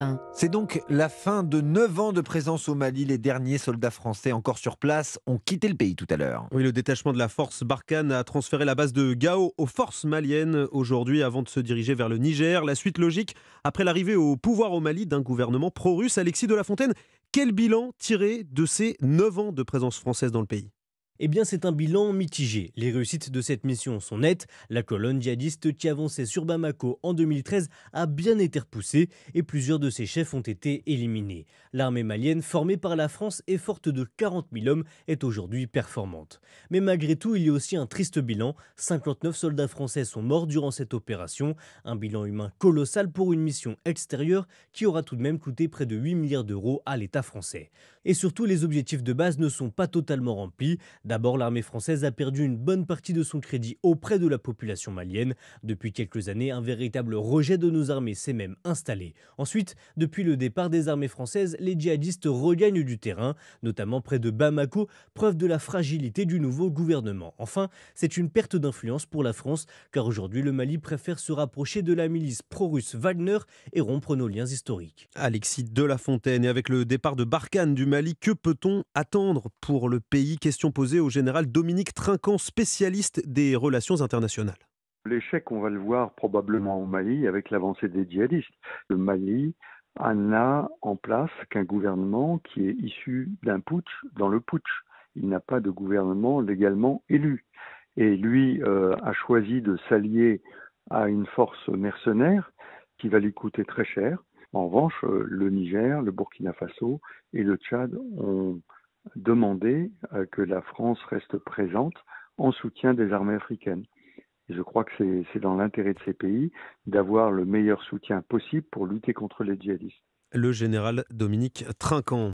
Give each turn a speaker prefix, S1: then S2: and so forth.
S1: Hein. C'est donc la fin de 9 ans de présence au Mali. Les derniers soldats français encore sur place ont quitté le pays tout à l'heure. Oui, le détachement de la force Barkhane a transféré la base de Gao aux forces maliennes aujourd'hui avant de se diriger vers le Niger. La suite logique, après l'arrivée au pouvoir au Mali d'un gouvernement pro-russe, Alexis de la Fontaine, quel bilan tirer de ces 9 ans de présence
S2: française dans le pays eh bien, c'est un bilan mitigé. Les réussites de cette mission sont nettes. La colonne djihadiste qui avançait sur Bamako en 2013 a bien été repoussée et plusieurs de ses chefs ont été éliminés. L'armée malienne, formée par la France et forte de 40 000 hommes, est aujourd'hui performante. Mais malgré tout, il y a aussi un triste bilan. 59 soldats français sont morts durant cette opération. Un bilan humain colossal pour une mission extérieure qui aura tout de même coûté près de 8 milliards d'euros à l'État français. Et surtout, les objectifs de base ne sont pas totalement remplis. D'abord, l'armée française a perdu une bonne partie de son crédit auprès de la population malienne. Depuis quelques années, un véritable rejet de nos armées s'est même installé. Ensuite, depuis le départ des armées françaises, les djihadistes regagnent du terrain, notamment près de Bamako, preuve de la fragilité du nouveau gouvernement. Enfin, c'est une perte d'influence pour la France, car aujourd'hui, le Mali préfère se rapprocher de la milice pro-russe Wagner et rompre nos liens historiques.
S1: Alexis de la Fontaine, et avec le départ de Barkhane du Mali, que peut-on attendre pour le pays Question posée au général Dominique Trinquant, spécialiste des relations internationales.
S3: L'échec, on va le voir probablement au Mali avec l'avancée des djihadistes. Le Mali n'a en place qu'un gouvernement qui est issu d'un putsch dans le putsch. Il n'a pas de gouvernement légalement élu. Et lui euh, a choisi de s'allier à une force mercenaire qui va lui coûter très cher. En revanche, euh, le Niger, le Burkina Faso et le Tchad ont demander euh, que la France reste présente en soutien des armées africaines. je crois que c'est dans l'intérêt de ces pays d'avoir le meilleur soutien possible pour lutter contre les djihadistes.
S1: Le général Dominique Trinquant.